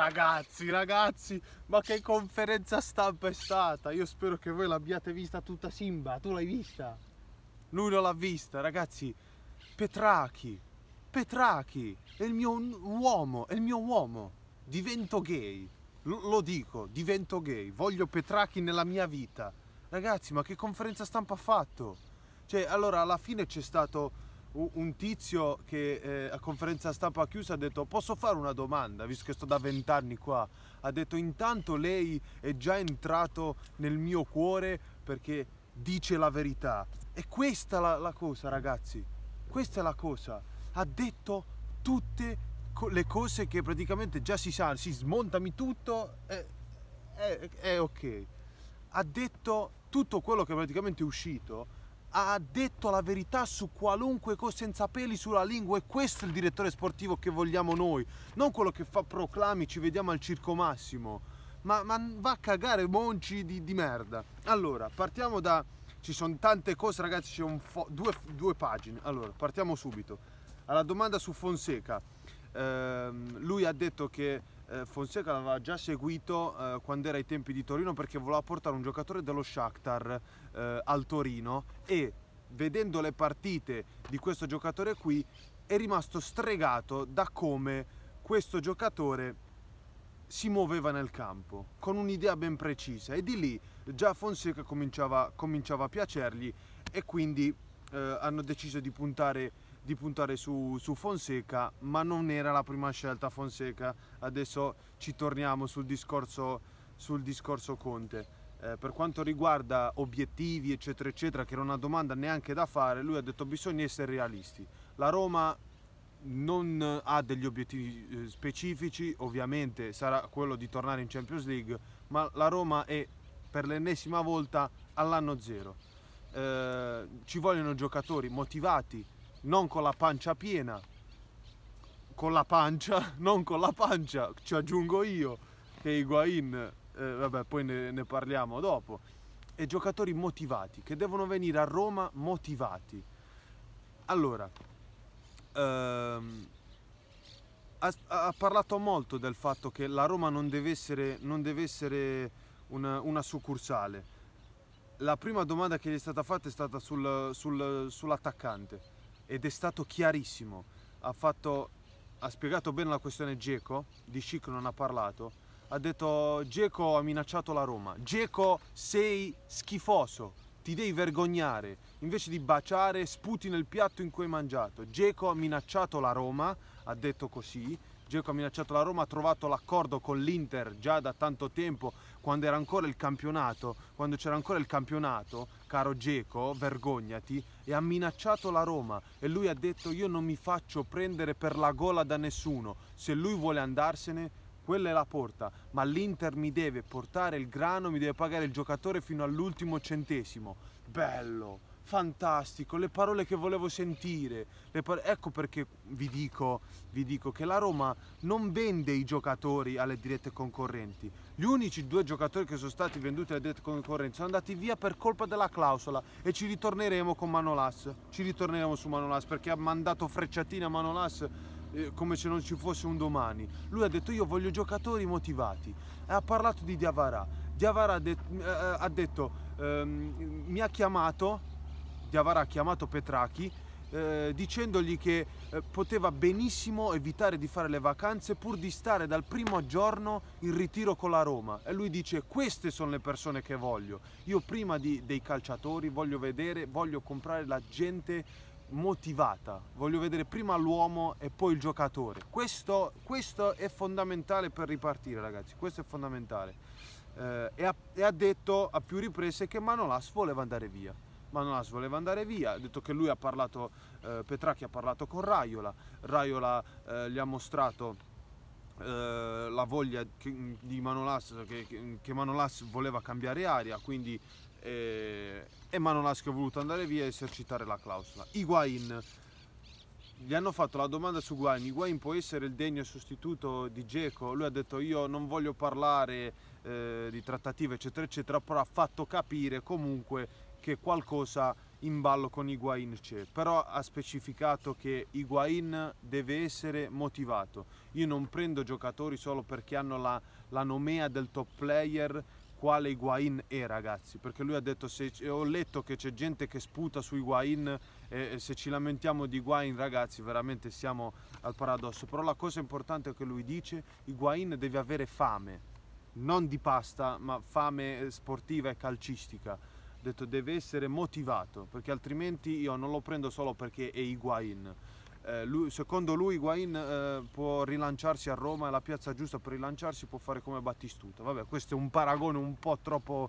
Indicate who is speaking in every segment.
Speaker 1: ragazzi, ragazzi, ma che conferenza stampa è stata? Io spero che voi l'abbiate vista tutta Simba, tu l'hai vista? Lui non l'ha vista, ragazzi. Petrachi, Petrachi, è il mio uomo, è il mio uomo. Divento gay, L- lo dico, divento gay, voglio Petrachi nella mia vita. Ragazzi, ma che conferenza stampa ha fatto? Cioè, allora, alla fine c'è stato un tizio che eh, a conferenza stampa chiusa ha detto posso fare una domanda visto che sto da vent'anni qua ha detto intanto lei è già entrato nel mio cuore perché dice la verità e questa è la, la cosa ragazzi questa è la cosa ha detto tutte le cose che praticamente già si sa si smontami tutto è, è, è ok ha detto tutto quello che praticamente è uscito ha detto la verità su qualunque cosa senza peli sulla lingua e questo è il direttore sportivo che vogliamo noi, non quello che fa proclami, ci vediamo al circo massimo. Ma, ma va a cagare monci di, di, merda. Allora, partiamo da... Ci sono tante cose ragazzi, c'è fo... due, due pagine. Allora, partiamo subito. Alla domanda su Fonseca. Eh, lui ha detto che eh, Fonseca l'aveva già seguito eh, quando era ai tempi di Torino perché voleva portare un giocatore dello Shakhtar eh, al Torino e vedendo le partite di questo giocatore qui è rimasto stregato da come questo giocatore si muoveva nel campo con un'idea ben precisa e di lì già Fonseca cominciava, cominciava a piacergli e quindi eh, hanno deciso di puntare di puntare su, su, Fonseca, ma non era la prima scelta Fonseca. Adesso ci torniamo sul discorso, sul discorso Conte. Eh, per quanto riguarda obiettivi, eccetera, eccetera, che era una domanda neanche da fare, lui ha detto bisogna essere realisti. La Roma non ha degli obiettivi eh, specifici, ovviamente sarà quello di tornare in Champions League, ma la Roma è per l'ennesima volta all'anno zero. Eh, ci vogliono giocatori motivati, non con la pancia piena, con la pancia, non con la pancia, ci aggiungo io che Higuain, eh, vabbè poi ne, ne parliamo dopo, e giocatori motivati, che devono venire a Roma motivati. Allora, ehm, ha, ha, parlato molto del fatto che la Roma non deve essere, non deve essere una, una, succursale. La prima domanda che gli è stata fatta è stata sul, sul, sull'attaccante ed è stato chiarissimo. Ha, fatto, ha spiegato bene la questione Geco, di Schick non ha parlato, ha detto Geco ha minacciato la Roma, Geco sei schifoso, ti devi vergognare, invece di baciare sputi nel piatto in cui hai mangiato. Geco ha minacciato la Roma, ha detto così, Geco ha minacciato la Roma, ha trovato l'accordo con l'Inter già da tanto tempo, quando era ancora il campionato, quando c'era ancora il campionato, caro Geco, vergognati, e ha minacciato la Roma e lui ha detto io non mi faccio prendere per la gola da nessuno, se lui vuole andarsene quella è la porta, ma l'Inter mi deve portare il grano, mi deve pagare il giocatore fino all'ultimo centesimo. Bello! fantastico, le parole che volevo sentire. Par- ecco perché vi dico, vi dico, che la Roma non vende i giocatori alle dirette concorrenti. Gli unici due giocatori che sono stati venduti alle dirette concorrenti sono andati via per colpa della clausola e ci ritorneremo con Manolas. Ci ritorneremo su Manolas perché ha mandato frecciatine a Manolas eh, come se non ci fosse un domani. Lui ha detto io voglio giocatori motivati. ha parlato di Diavara. Diavara ha, de- eh, eh, ha detto eh, mi ha chiamato di Avarà chiamato Petrachi eh, dicendogli che eh, poteva benissimo evitare di fare le vacanze pur di stare dal primo giorno in ritiro con la Roma. E lui dice queste sono le persone che voglio. Io prima di, dei calciatori voglio vedere, voglio comprare la gente motivata, voglio vedere prima l'uomo e poi il giocatore. Questo, questo è fondamentale per ripartire ragazzi, questo è fondamentale. Eh, e, ha, e ha detto a più riprese che Manolas voleva andare via. Manolas voleva andare via, ha detto che lui ha parlato, eh, Petracchi ha parlato con Raiola, Raiola eh, gli ha mostrato eh, la voglia che, di Manolas, che, che, Manolas voleva cambiare aria, quindi eh, è Manolas che ha voluto andare via e esercitare la clausola. Higuain, gli hanno fatto la domanda su Guain, Higuain può essere il degno sostituto di Geco, lui ha detto io non voglio parlare eh, di trattative eccetera eccetera, però ha fatto capire comunque che qualcosa in ballo con Higuain c'è, però ha specificato che Higuain deve essere motivato. Io non prendo giocatori solo perché hanno la, la nomea del top player quale Higuain è ragazzi, perché lui ha detto se, ho letto che c'è gente che sputa su Higuain e se ci lamentiamo di Higuain ragazzi veramente siamo al paradosso, però la cosa importante è che lui dice Higuain deve avere fame, non di pasta ma fame eh, sportiva e calcistica ho detto deve essere motivato perché altrimenti io non lo prendo solo perché è Higuain eh, lui, secondo lui Higuain eh, può rilanciarsi a Roma è la piazza giusta per rilanciarsi può fare come Battistuta vabbè questo è un paragone un po' troppo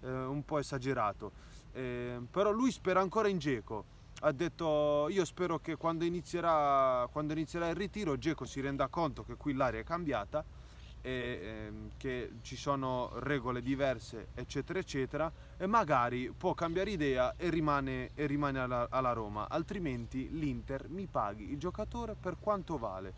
Speaker 1: eh, un po' esagerato eh, però lui spera ancora in Geco ha detto io spero che quando inizierà, quando inizierà il ritiro Geco si renda conto che qui l'aria è cambiata e ehm, che ci sono regole diverse eccetera eccetera e magari può cambiare idea e rimane, e rimane alla, alla Roma altrimenti l'Inter mi paghi il giocatore per quanto vale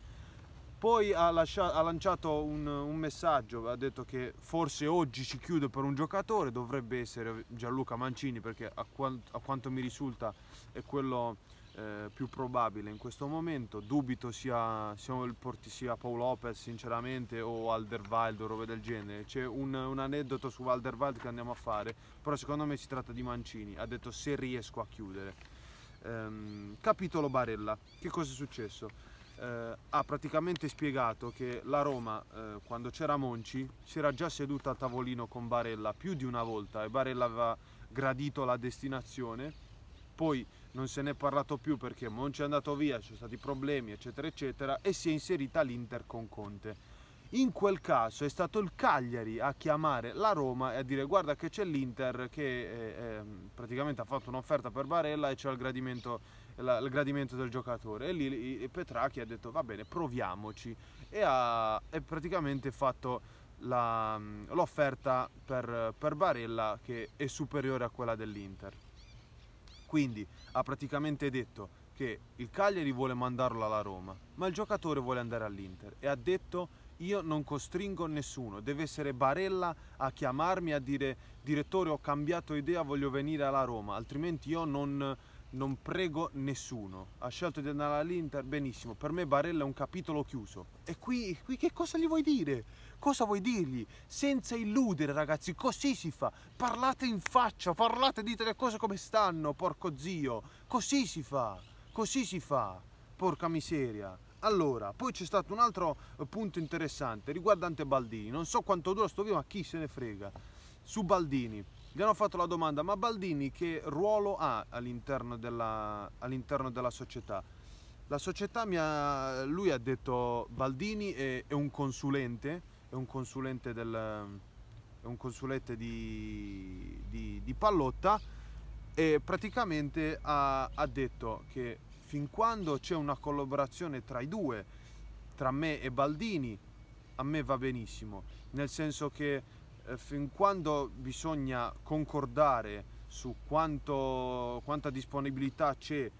Speaker 1: poi ha, lasciato, ha lanciato un, un, messaggio, ha detto che forse oggi si chiude per un giocatore, dovrebbe essere Gianluca Mancini perché a, quant, a quanto mi risulta è quello eh, più probabile in questo momento. Dubito sia, sia, il porti, sia Paul Lopez, sinceramente, o Alderwald o robe del genere. C'è un, un aneddoto su Alderwald che andiamo a fare, però secondo me si tratta di Mancini. Ha detto se riesco a chiudere. Ehm, capitolo Barella, che cosa è successo? Eh, ha praticamente spiegato che la Roma, eh, quando c'era Monci, si era già seduta a tavolino con Barella più di una volta e Barella aveva gradito la destinazione. Poi non se ne è parlato più perché Monci è andato via, ci sono stati problemi, eccetera, eccetera, e si è inserita l'Inter con Conte. In quel caso è stato il Cagliari a chiamare la Roma e a dire guarda che c'è l'Inter che eh, ehm, praticamente ha fatto un'offerta per Barella e c'è il gradimento, la, il gradimento del giocatore. E lì e Petrachi ha detto va bene, proviamoci e ha e praticamente fatto la, l'offerta per, per Barella che è superiore a quella dell'Inter. Quindi ha praticamente detto che il Cagliari vuole mandarlo alla Roma, ma il giocatore vuole andare all'Inter e ha detto io non costringo nessuno, deve essere Barella a chiamarmi a dire direttore ho cambiato idea, voglio venire alla Roma, altrimenti io non, non prego nessuno. Ha scelto di andare all'Inter, benissimo. Per me Barella è un capitolo chiuso. E qui, qui che cosa gli vuoi dire? Cosa vuoi dirgli? Senza illudere, ragazzi, così si fa. Parlate in faccia, parlate, dite le cose come stanno, porco zio. Così si fa, così si fa. Porca miseria. Allora, poi c'è stato un altro eh, punto interessante riguardante Baldini. Non so quanto dura sto video, ma chi se ne frega. Su Baldini gli hanno fatto la domanda, ma Baldini che ruolo ha all'interno della, all'interno della società? La società mi ha, lui ha detto Baldini è, è un consulente, è un consulente, del, è un consulente di, di, di, Pallotta e praticamente ha, ha detto che fin quando c'è una collaborazione tra i due, tra me e Baldini, a me va benissimo, nel senso che eh, fin quando bisogna concordare su quanto, quanta disponibilità c'è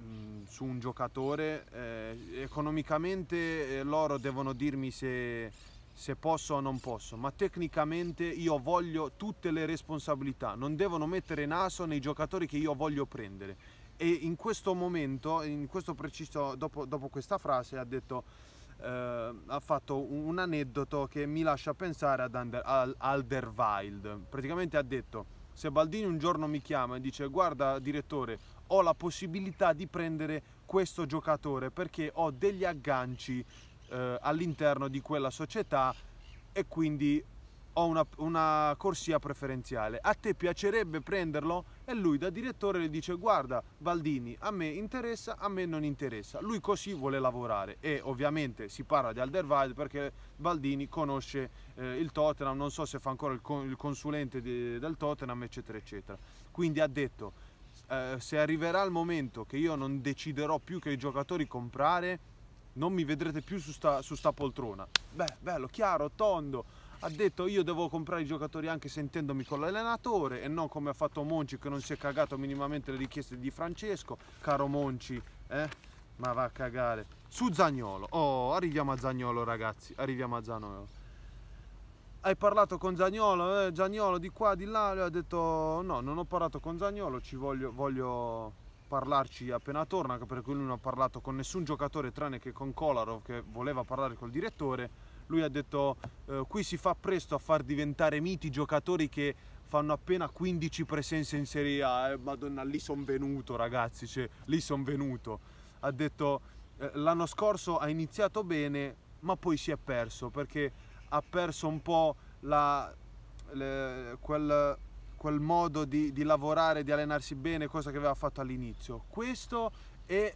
Speaker 1: mm, su un giocatore, eh, economicamente eh, loro devono dirmi se, se posso o non posso, ma tecnicamente io voglio tutte le responsabilità, non devono mettere naso nei giocatori che io voglio prendere. E in questo momento, in questo preciso, dopo, dopo questa frase, ha detto Uh, ha fatto un, aneddoto che mi lascia pensare ad Under, al, Alderwild. Praticamente ha detto: Se Baldini un giorno mi chiama e dice: Guarda, direttore, ho la possibilità di prendere questo giocatore perché ho degli agganci uh, all'interno di quella società e quindi ho una, una, corsia preferenziale, a te piacerebbe prenderlo? E lui da direttore le dice guarda Valdini, a me interessa, a me non interessa, lui così vuole lavorare e ovviamente si parla di Alderweireld perché Valdini conosce eh, il Tottenham, non so se fa ancora il, con, il consulente di, del Tottenham eccetera eccetera, quindi ha detto eh, se arriverà il momento che io non deciderò più che i giocatori comprare, non mi vedrete più su sta, su sta poltrona. Beh, bello, chiaro, tondo ha detto io devo comprare i giocatori anche sentendomi con l'allenatore e non come ha fatto Monci che non si è cagato minimamente le richieste di Francesco, caro Monci, eh? ma va a cagare. Su Zagnolo, oh arriviamo a Zagnolo ragazzi, arriviamo a Zagnolo. Hai parlato con Zagnolo, eh, Zagnolo di qua, di là, ha detto no, non ho parlato con Zagnolo, ci voglio, voglio parlarci appena torna, per cui lui non ha parlato con nessun giocatore tranne che con Kolarov che voleva parlare col direttore lui ha detto eh, qui si fa presto a far diventare miti giocatori che fanno appena 15 presenze in Serie A, eh, madonna lì son venuto ragazzi, cioè, lì son venuto, ha detto eh, l'anno scorso ha iniziato bene ma poi si è perso perché ha perso un po' la, le, quel, quel, modo di, di lavorare, di allenarsi bene, cosa che aveva fatto all'inizio. Questo è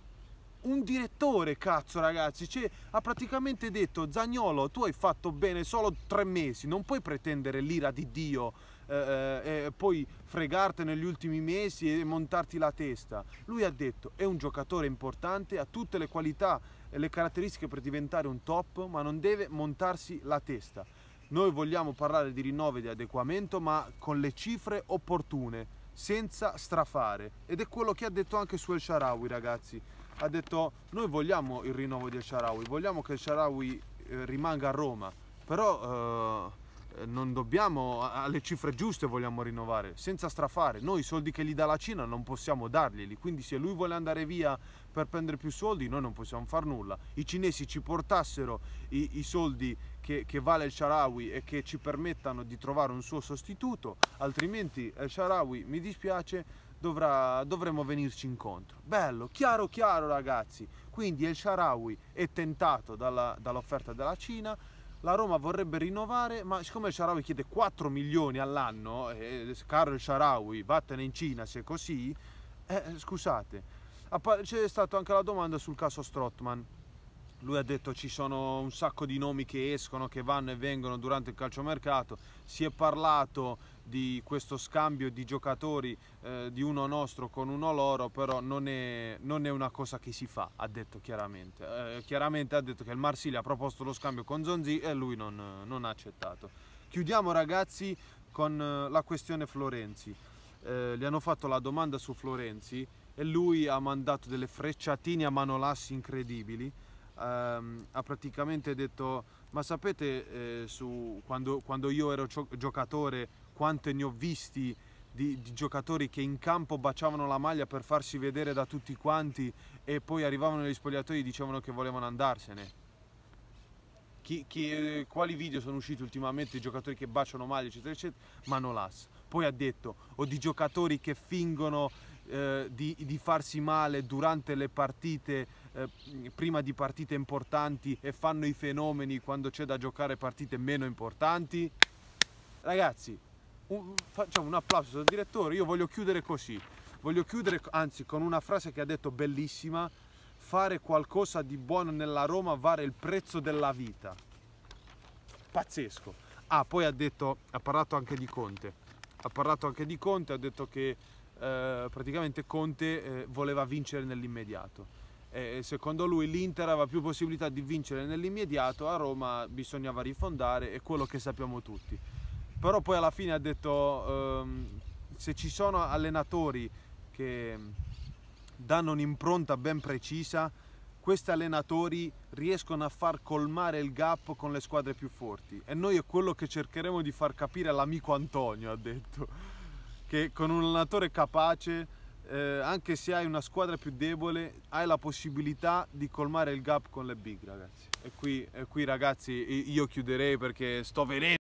Speaker 1: un direttore, cazzo ragazzi, cioè, ha praticamente detto Zagnolo, tu hai fatto bene solo tre mesi, non puoi pretendere l'ira di Dio eh, eh, poi fregarti negli ultimi mesi e montarti la testa. Lui ha detto, è un giocatore importante, ha tutte le qualità e le caratteristiche per diventare un top, ma non deve montarsi la testa. Noi vogliamo parlare di rinnovo e di adeguamento, ma con le cifre opportune, senza strafare. Ed è quello che ha detto anche su El Sharawi, ragazzi ha detto noi vogliamo il rinnovo di Sharawi, vogliamo che Sharawi eh, rimanga a Roma, però eh, non dobbiamo, alle cifre giuste vogliamo rinnovare, senza strafare, noi i soldi che gli dà la Cina non possiamo darglieli, quindi se lui vuole andare via per prendere più soldi noi non possiamo far nulla, i cinesi ci portassero i, i soldi che, che, vale il Sharawi e che ci permettano di trovare un suo sostituto, altrimenti il Sharawi mi dispiace dovrà, dovremo venirci incontro. Bello, chiaro chiaro ragazzi. Quindi El Sharawi è tentato dalla, dall'offerta della Cina, la Roma vorrebbe rinnovare, ma siccome il Sharawi chiede 4 milioni all'anno, eh, caro il Sharawi, vattene in Cina se è così, eh, scusate. C'è stata anche la domanda sul caso Strottman lui ha detto ci sono un sacco di nomi che escono, che vanno e vengono durante il calciomercato, si è parlato di questo scambio di giocatori eh, di uno nostro con uno loro, però non è, non è, una cosa che si fa, ha detto chiaramente. Eh, chiaramente ha detto che il Marsiglia ha proposto lo scambio con Zonzi e lui non, non ha accettato. Chiudiamo ragazzi con eh, la questione Florenzi. Eh, gli hanno fatto la domanda su Florenzi e lui ha mandato delle frecciatine a manolassi incredibili ehm, ha praticamente detto ma sapete eh, su, quando, quando, io ero giocatore quante ne ho visti di, di, giocatori che in campo baciavano la maglia per farsi vedere da tutti quanti e poi arrivavano negli spogliatoi e dicevano che volevano andarsene. Chi, chi, eh, quali video sono usciti ultimamente di giocatori che baciano maglia eccetera eccetera? Manolas. Poi ha detto o di giocatori che fingono eh, di, di farsi male durante le partite eh, prima di partite importanti e fanno i fenomeni quando c'è da giocare partite meno importanti. Ragazzi, un, facciamo un applauso al direttore, io voglio chiudere così, voglio chiudere anzi con una frase che ha detto bellissima, fare qualcosa di buono nella Roma vale il prezzo della vita. Pazzesco. Ah, poi ha detto, ha parlato anche di Conte, ha parlato anche di Conte, ha detto che eh, praticamente Conte eh, voleva vincere nell'immediato e secondo lui l'Inter aveva più possibilità di vincere nell'immediato, a Roma bisognava rifondare è quello che sappiamo tutti. Però poi alla fine ha detto ehm, se ci sono allenatori che danno un'impronta ben precisa, questi allenatori riescono a far colmare il gap con le squadre più forti e noi è quello che cercheremo di far capire all'amico Antonio, ha detto, che con un allenatore capace eh, anche se hai una squadra più debole, hai la possibilità di colmare il gap con le big, ragazzi. E qui, e qui ragazzi, io chiuderei perché sto venendo.